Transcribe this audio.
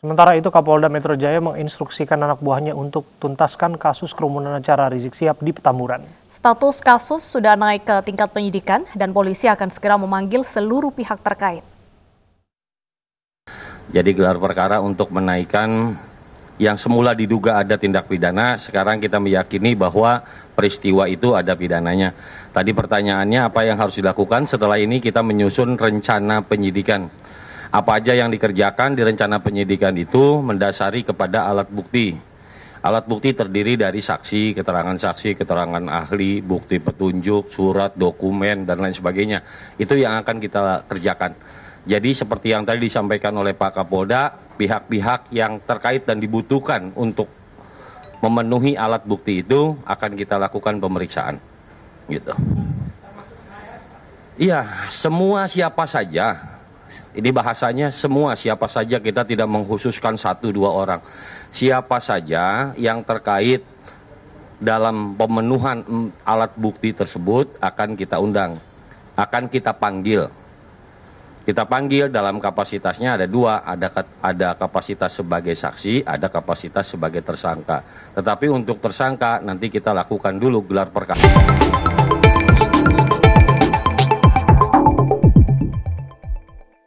Sementara itu Kapolda Metro Jaya menginstruksikan anak buahnya untuk tuntaskan kasus kerumunan acara Rizik siap di Petamburan. Status kasus sudah naik ke tingkat penyidikan dan polisi akan segera memanggil seluruh pihak terkait. Jadi gelar perkara untuk menaikkan yang semula diduga ada tindak pidana, sekarang kita meyakini bahwa peristiwa itu ada pidananya. Tadi pertanyaannya apa yang harus dilakukan setelah ini kita menyusun rencana penyidikan apa aja yang dikerjakan di rencana penyidikan itu mendasari kepada alat bukti. Alat bukti terdiri dari saksi, keterangan saksi, keterangan ahli, bukti petunjuk, surat, dokumen, dan lain sebagainya. Itu yang akan kita kerjakan. Jadi seperti yang tadi disampaikan oleh Pak Kapolda, pihak-pihak yang terkait dan dibutuhkan untuk memenuhi alat bukti itu akan kita lakukan pemeriksaan gitu iya semua siapa saja ini bahasanya semua siapa saja kita tidak mengkhususkan satu dua orang. Siapa saja yang terkait dalam pemenuhan alat bukti tersebut akan kita undang, akan kita panggil. Kita panggil dalam kapasitasnya ada dua, ada ada kapasitas sebagai saksi, ada kapasitas sebagai tersangka. Tetapi untuk tersangka nanti kita lakukan dulu gelar perkara.